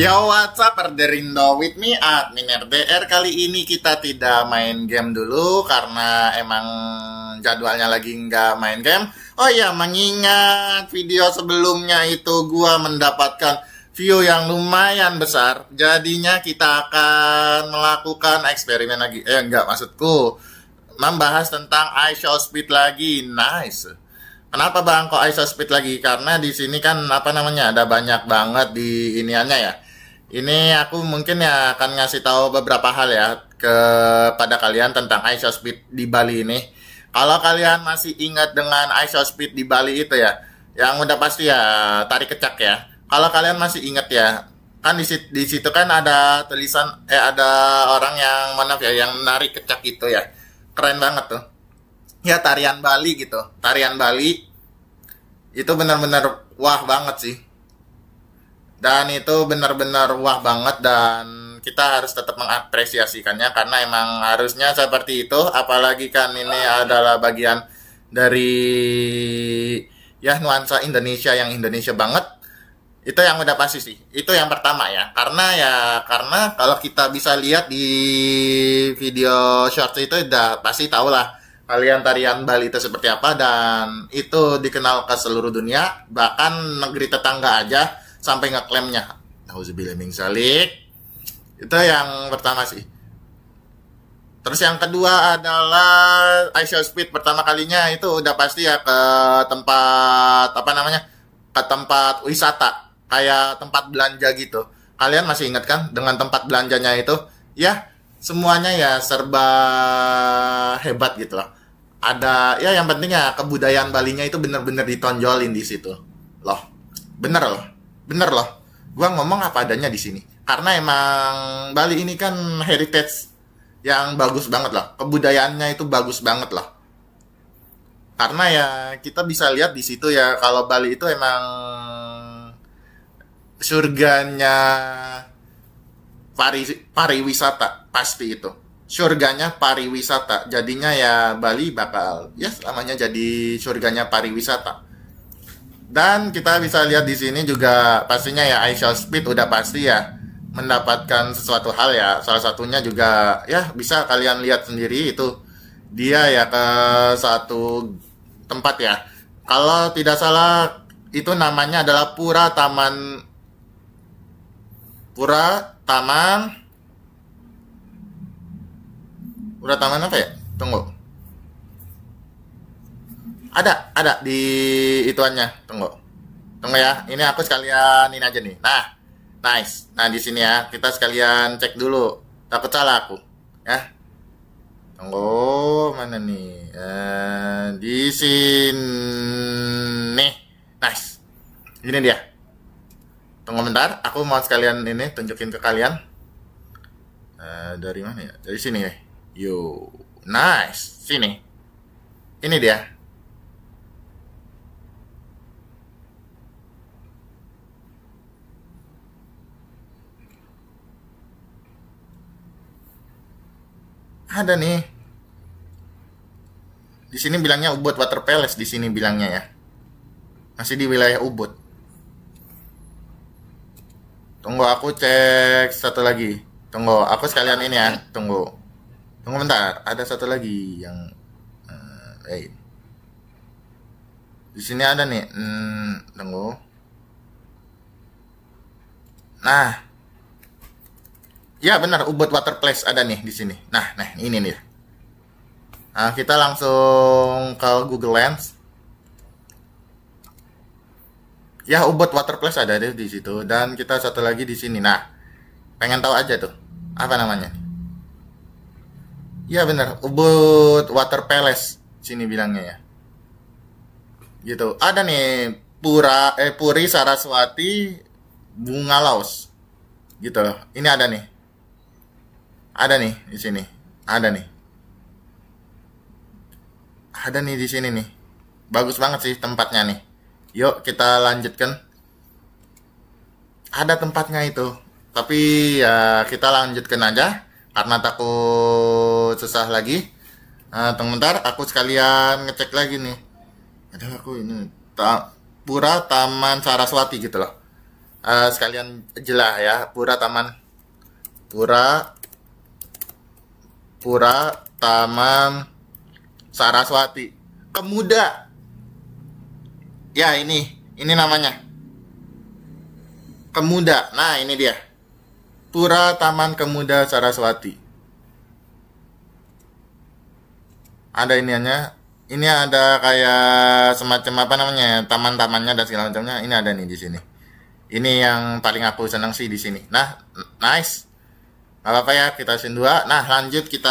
Yo what's up Erderindo with me admin RDR Kali ini kita tidak main game dulu karena emang jadwalnya lagi nggak main game Oh iya mengingat video sebelumnya itu gua mendapatkan view yang lumayan besar Jadinya kita akan melakukan eksperimen lagi Eh nggak maksudku Membahas tentang I Show Speed lagi Nice Kenapa bang kok ISO speed lagi? Karena di sini kan apa namanya ada banyak banget di iniannya ya. Ini aku mungkin ya akan ngasih tahu beberapa hal ya kepada kalian tentang ISO Speed di Bali ini. Kalau kalian masih ingat dengan ISO Speed di Bali itu ya, yang udah pasti ya tarik kecak ya. Kalau kalian masih ingat ya, kan di situ, di situ kan ada tulisan eh ada orang yang mana ya yang narik kecak itu ya. Keren banget tuh. Ya tarian Bali gitu. Tarian Bali itu benar-benar wah banget sih dan itu benar-benar wah banget dan kita harus tetap mengapresiasikannya karena emang harusnya seperti itu apalagi kan ini adalah bagian dari ya nuansa Indonesia yang Indonesia banget itu yang udah pasti sih itu yang pertama ya karena ya karena kalau kita bisa lihat di video short itu udah pasti tau lah kalian tarian Bali itu seperti apa dan itu dikenal ke seluruh dunia bahkan negeri tetangga aja sampai ngeklaimnya. Nauzubillah min salik. Itu yang pertama sih. Terus yang kedua adalah I Speed pertama kalinya itu udah pasti ya ke tempat apa namanya? ke tempat wisata, kayak tempat belanja gitu. Kalian masih ingat kan dengan tempat belanjanya itu? Ya, semuanya ya serba hebat gitu loh. Ada ya yang penting ya kebudayaan nya itu bener-bener ditonjolin di situ. Loh, bener loh bener loh gue ngomong apa adanya di sini karena emang Bali ini kan heritage yang bagus banget loh kebudayaannya itu bagus banget loh karena ya kita bisa lihat di situ ya kalau Bali itu emang surganya pari, pariwisata pasti itu surganya pariwisata jadinya ya Bali bakal ya yes, namanya jadi surganya pariwisata dan kita bisa lihat di sini juga pastinya ya Aisyah Speed udah pasti ya mendapatkan sesuatu hal ya. Salah satunya juga ya bisa kalian lihat sendiri itu dia ya ke satu tempat ya. Kalau tidak salah itu namanya adalah Pura Taman Pura Taman Pura Taman apa ya? Tunggu. Ada, ada di ituannya. Tunggu. Tunggu ya. Ini aku sekalian ini aja nih. Nah, nice. Nah, di sini ya kita sekalian cek dulu. Takut salah aku, ya. Tunggu, mana nih? Eh, di sini. Nice. Ini dia. Tunggu bentar, aku mau sekalian ini tunjukin ke kalian. Eh, dari mana ya? Dari sini ya. Yo, nice. Sini. Ini dia. ada nih di sini bilangnya Ubud Water Palace di sini bilangnya ya masih di wilayah Ubud tunggu aku cek satu lagi tunggu aku sekalian ini ya tunggu tunggu bentar ada satu lagi yang uh, eh di sini ada nih hmm, tunggu nah Ya benar, Ubud Water Place ada nih di sini. Nah, nah ini nih. Nah, kita langsung ke Google Lens. Ya, Ubud Water Place ada deh di situ dan kita satu lagi di sini. Nah, pengen tahu aja tuh apa namanya. Ya benar, Ubud Water Palace sini bilangnya ya. Gitu. Ada nih Pura eh Puri Saraswati Bunga Laos. Gitu loh. Ini ada nih ada nih di sini. Ada nih. Ada nih di sini nih. Bagus banget sih tempatnya nih. Yuk kita lanjutkan. Ada tempatnya itu. Tapi ya kita lanjutkan aja karena takut susah lagi. Nah, eh, bentar, aku sekalian ngecek lagi nih. Ada aku ini ta Pura Taman Saraswati gitu loh. Uh, sekalian jelah ya, Pura Taman Pura Pura Taman Saraswati. Kemuda. Ya, ini. Ini namanya. Kemuda. Nah, ini dia. Pura Taman Kemuda Saraswati. Ada iniannya. Ini ada kayak semacam apa namanya? Taman-tamannya dan segala macamnya. Ini ada nih di sini. Ini yang paling aku senang sih di sini. Nah, nice apa-apa ya kita sin dua nah lanjut kita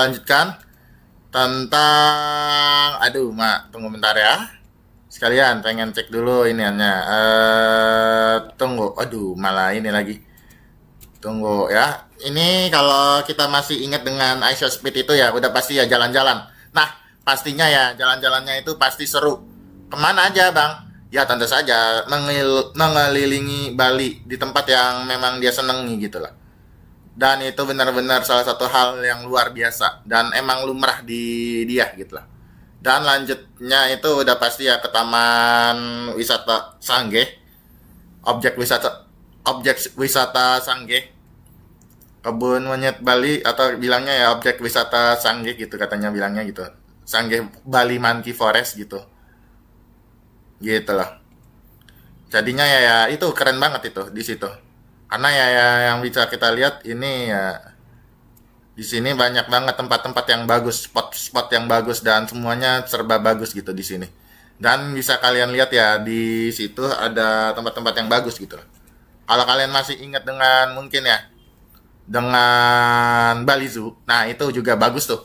lanjutkan tentang aduh mak tunggu bentar ya sekalian pengen cek dulu iniannya eh tunggu aduh malah ini lagi tunggu ya ini kalau kita masih ingat dengan ISO speed itu ya udah pasti ya jalan-jalan nah pastinya ya jalan-jalannya itu pasti seru kemana aja bang ya tentu saja mengelilingi Bali di tempat yang memang dia senengi gitu lah dan itu benar-benar salah satu hal yang luar biasa dan emang lumrah di dia gitu lah dan lanjutnya itu udah pasti ya ke taman wisata Sangge objek wisata objek wisata Sangge kebun monyet Bali atau bilangnya ya objek wisata Sangge gitu katanya bilangnya gitu Sangge Bali Monkey Forest gitu gitu loh jadinya ya, ya itu keren banget itu di situ karena ya, ya yang bisa kita lihat ini ya di sini banyak banget tempat-tempat yang bagus, spot-spot yang bagus dan semuanya serba bagus gitu di sini. Dan bisa kalian lihat ya di situ ada tempat-tempat yang bagus gitu. Kalau kalian masih ingat dengan mungkin ya dengan Bali Zoo, nah itu juga bagus tuh.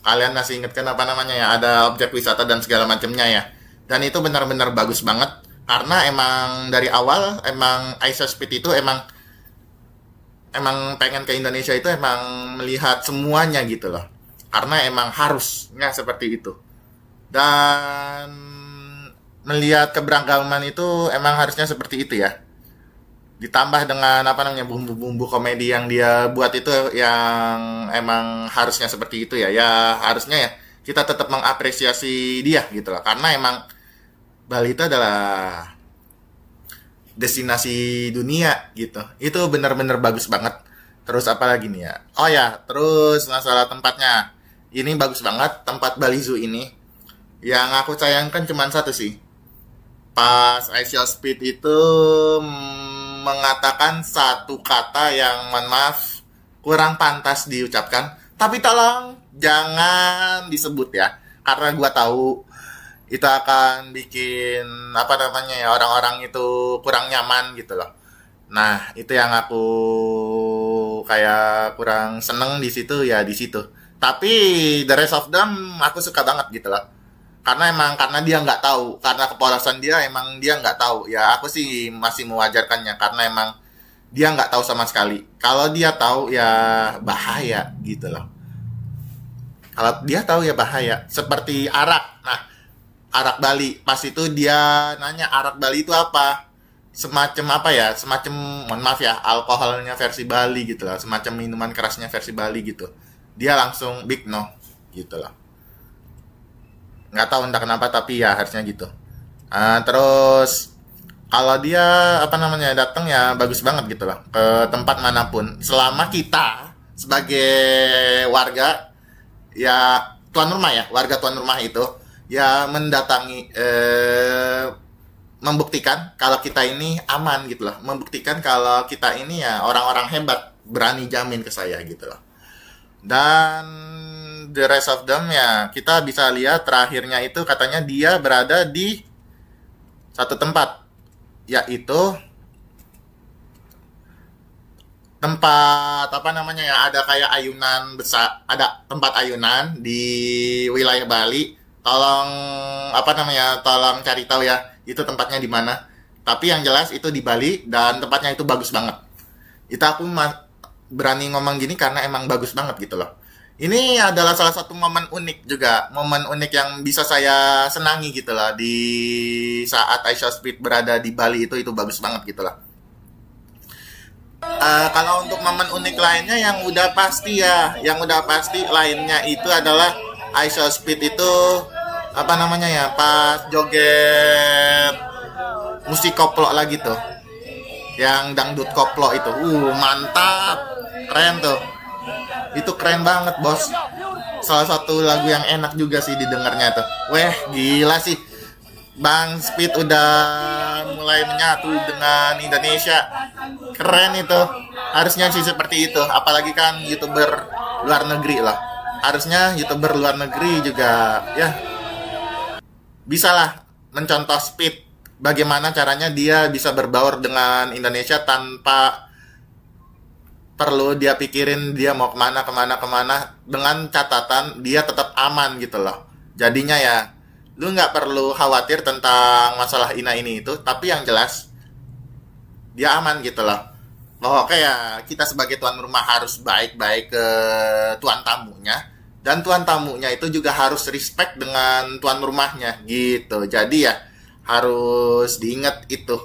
Kalian masih ingat kenapa namanya ya ada objek wisata dan segala macamnya ya. Dan itu benar-benar bagus banget karena emang dari awal emang Aisyah Speed itu emang emang pengen ke Indonesia itu emang melihat semuanya gitu loh karena emang harusnya seperti itu dan melihat keberagaman itu emang harusnya seperti itu ya ditambah dengan apa namanya bumbu-bumbu komedi yang dia buat itu yang emang harusnya seperti itu ya ya harusnya ya kita tetap mengapresiasi dia gitu loh karena emang Bali itu adalah destinasi dunia gitu. Itu benar-benar bagus banget. Terus apa lagi nih ya? Oh ya, terus masalah tempatnya. Ini bagus banget tempat Bali Zoo ini. Yang aku sayangkan cuma satu sih. Pas Asia Speed itu mm, mengatakan satu kata yang mohon maaf kurang pantas diucapkan. Tapi tolong jangan disebut ya. Karena gua tahu itu akan bikin apa namanya ya orang-orang itu kurang nyaman gitu loh. Nah, itu yang aku kayak kurang seneng di situ ya di situ. Tapi the rest of them aku suka banget gitu loh. Karena emang karena dia nggak tahu, karena kepolosan dia emang dia nggak tahu. Ya aku sih masih mewajarkannya karena emang dia nggak tahu sama sekali. Kalau dia tahu ya bahaya gitu loh. Kalau dia tahu ya bahaya, seperti arak. Nah, arak Bali. Pas itu dia nanya arak Bali itu apa? Semacam apa ya? Semacam mohon maaf ya, alkoholnya versi Bali gitu lah. Semacam minuman kerasnya versi Bali gitu. Dia langsung big no gitu lah. Nggak tahu entah kenapa tapi ya harusnya gitu. Uh, terus kalau dia apa namanya datang ya bagus banget gitu lah ke tempat manapun selama kita sebagai warga ya tuan rumah ya warga tuan rumah itu ya mendatangi eh, membuktikan kalau kita ini aman gitu loh membuktikan kalau kita ini ya orang-orang hebat berani jamin ke saya gitu loh dan the rest of them ya kita bisa lihat terakhirnya itu katanya dia berada di satu tempat yaitu tempat apa namanya ya ada kayak ayunan besar ada tempat ayunan di wilayah Bali tolong apa namanya tolong cari tahu ya itu tempatnya di mana tapi yang jelas itu di Bali dan tempatnya itu bagus banget itu aku berani ngomong gini karena emang bagus banget gitu loh ini adalah salah satu momen unik juga momen unik yang bisa saya senangi gitu loh di saat Aisha Speed berada di Bali itu itu bagus banget gitu loh Uh, kalau untuk momen unik lainnya yang udah pasti ya, yang udah pasti lainnya itu adalah ISO speed itu apa namanya ya pas joget musik koplo lagi tuh yang dangdut koplo itu uh mantap keren tuh itu keren banget bos salah satu lagu yang enak juga sih didengarnya tuh weh gila sih Bang Speed udah mulai menyatu dengan Indonesia keren itu harusnya sih seperti itu apalagi kan youtuber luar negeri lah harusnya youtuber luar negeri juga ya bisalah mencontoh Speed bagaimana caranya dia bisa berbaur dengan Indonesia tanpa perlu dia pikirin dia mau kemana kemana kemana dengan catatan dia tetap aman gitu loh jadinya ya lu nggak perlu khawatir tentang masalah ina ini itu tapi yang jelas dia aman gitu loh Oh, ya, kita sebagai tuan rumah harus baik-baik ke tuan tamunya dan tuan tamunya itu juga harus respect dengan tuan rumahnya gitu. Jadi ya harus diingat itu.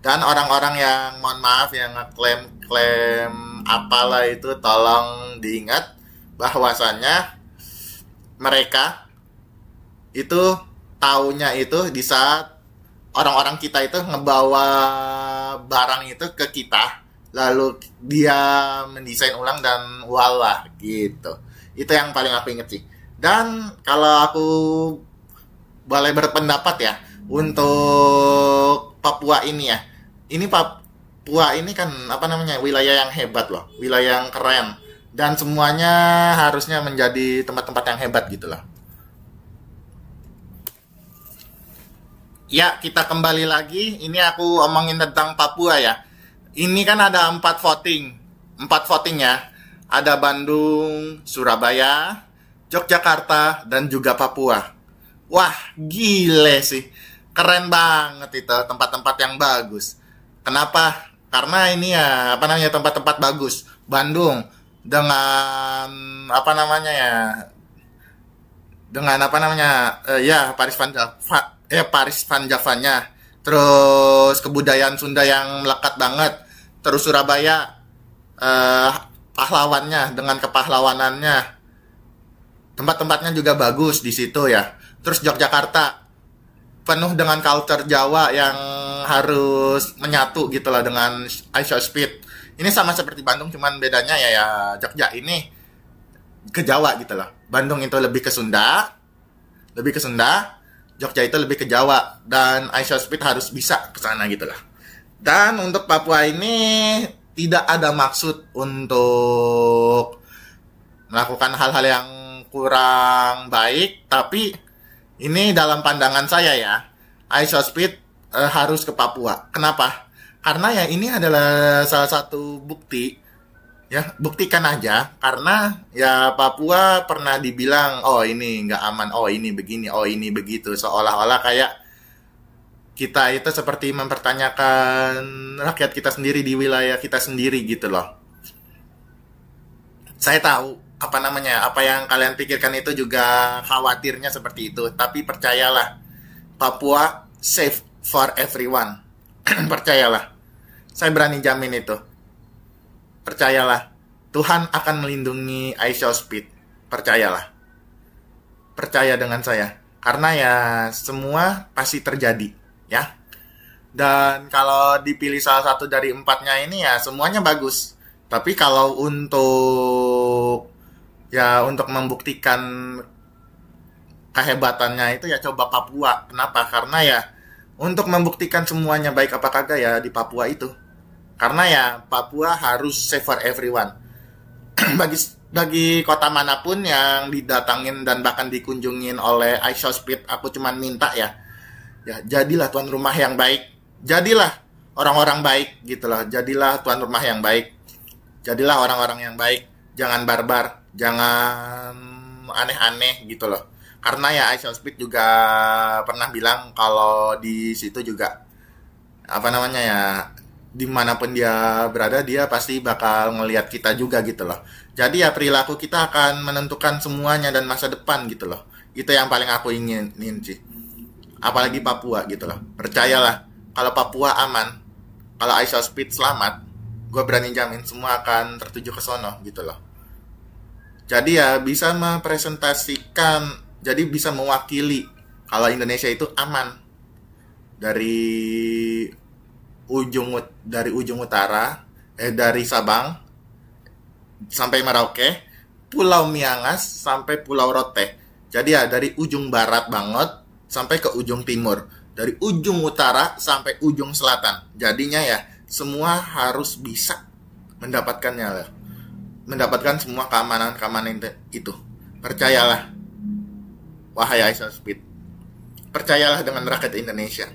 Dan orang-orang yang mohon maaf yang ngeklaim klaim apalah itu tolong diingat bahwasannya mereka itu taunya itu di saat orang-orang kita itu ngebawa barang itu ke kita lalu dia mendesain ulang dan wala gitu itu yang paling aku inget sih dan kalau aku boleh berpendapat ya untuk Papua ini ya ini Papua ini kan apa namanya wilayah yang hebat loh wilayah yang keren dan semuanya harusnya menjadi tempat-tempat yang hebat gitu loh ya kita kembali lagi ini aku omongin tentang Papua ya ini kan ada empat voting, empat voting ya. Ada Bandung, Surabaya, Yogyakarta, dan juga Papua. Wah, gile sih. Keren banget itu tempat-tempat yang bagus. Kenapa? Karena ini ya apa namanya tempat-tempat bagus. Bandung dengan apa namanya ya dengan apa namanya uh, ya Paris Van Java, eh Paris Van Javanya terus kebudayaan Sunda yang melekat banget terus Surabaya eh, pahlawannya dengan kepahlawanannya tempat-tempatnya juga bagus di situ ya terus Yogyakarta penuh dengan culture Jawa yang harus menyatu gitulah dengan Aisyah Speed ini sama seperti Bandung cuman bedanya ya ya Jogja ini ke Jawa gitu loh Bandung itu lebih ke Sunda lebih ke Sunda Jogja itu lebih ke Jawa dan Aisha Speed harus bisa ke sana gitu lah dan untuk Papua ini tidak ada maksud untuk melakukan hal-hal yang kurang baik, tapi ini dalam pandangan saya ya, Isospit Speed eh, harus ke Papua. Kenapa? Karena ya ini adalah salah satu bukti ya buktikan aja karena ya Papua pernah dibilang oh ini nggak aman oh ini begini oh ini begitu seolah-olah kayak kita itu seperti mempertanyakan rakyat kita sendiri di wilayah kita sendiri gitu loh. Saya tahu apa namanya, apa yang kalian pikirkan itu juga khawatirnya seperti itu, tapi percayalah Papua safe for everyone. percayalah. Saya berani jamin itu. Percayalah, Tuhan akan melindungi Aisyah speed. Percayalah. Percaya dengan saya. Karena ya semua pasti terjadi ya. Dan kalau dipilih salah satu dari empatnya ini ya semuanya bagus. Tapi kalau untuk ya untuk membuktikan kehebatannya itu ya coba Papua. Kenapa? Karena ya untuk membuktikan semuanya baik apa kagak ya di Papua itu. Karena ya Papua harus save for everyone. bagi bagi kota manapun yang didatangin dan bahkan dikunjungin oleh I Speed, aku cuman minta ya ya jadilah tuan rumah yang baik jadilah orang-orang baik gitu jadilah tuan rumah yang baik jadilah orang-orang yang baik jangan barbar jangan aneh-aneh gitu loh karena ya I Shall Speak juga pernah bilang kalau di situ juga apa namanya ya dimanapun dia berada dia pasti bakal ngelihat kita juga gitu loh jadi ya perilaku kita akan menentukan semuanya dan masa depan gitu loh itu yang paling aku inginin sih apalagi Papua gitu loh. Percayalah, kalau Papua aman, kalau I speed selamat, gue berani jamin semua akan tertuju ke sono gitu loh. Jadi ya bisa mempresentasikan, jadi bisa mewakili kalau Indonesia itu aman dari ujung dari ujung utara eh dari Sabang sampai Merauke, Pulau Miangas sampai Pulau Rote. Jadi ya dari ujung barat banget sampai ke ujung timur, dari ujung utara sampai ujung selatan. Jadinya ya, semua harus bisa mendapatkannya lah. Mendapatkan semua keamanan-keamanan itu. Percayalah. Wahai Aisyah Speed. Percayalah dengan rakyat Indonesia.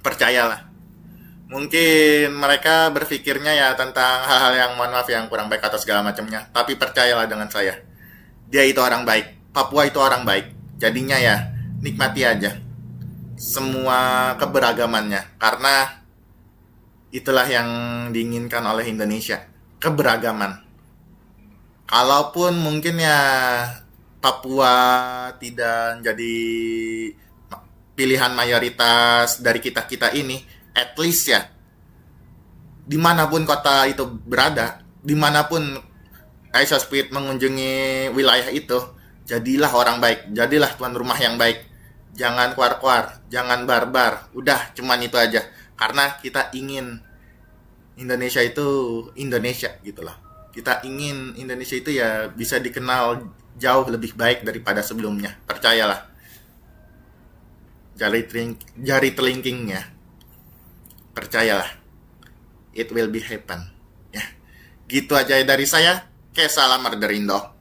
Percayalah. Mungkin mereka berpikirnya ya tentang hal-hal yang mohon maaf yang kurang baik atau segala macamnya. Tapi percayalah dengan saya. Dia itu orang baik. Papua itu orang baik. Jadinya ya, nikmati aja semua keberagamannya karena itulah yang diinginkan oleh Indonesia keberagaman kalaupun mungkin ya Papua tidak jadi pilihan mayoritas dari kita-kita ini at least ya dimanapun kota itu berada dimanapun Aisha Speed mengunjungi wilayah itu Jadilah orang baik, jadilah tuan rumah yang baik. Jangan kuar-kuar, jangan barbar. Udah, cuman itu aja. Karena kita ingin Indonesia itu Indonesia gitu lah. Kita ingin Indonesia itu ya bisa dikenal jauh lebih baik daripada sebelumnya. Percayalah. Jari, teling jari telingkingnya. Percayalah. It will be happen. Ya. Gitu aja dari saya. Kesalahan Marderindo.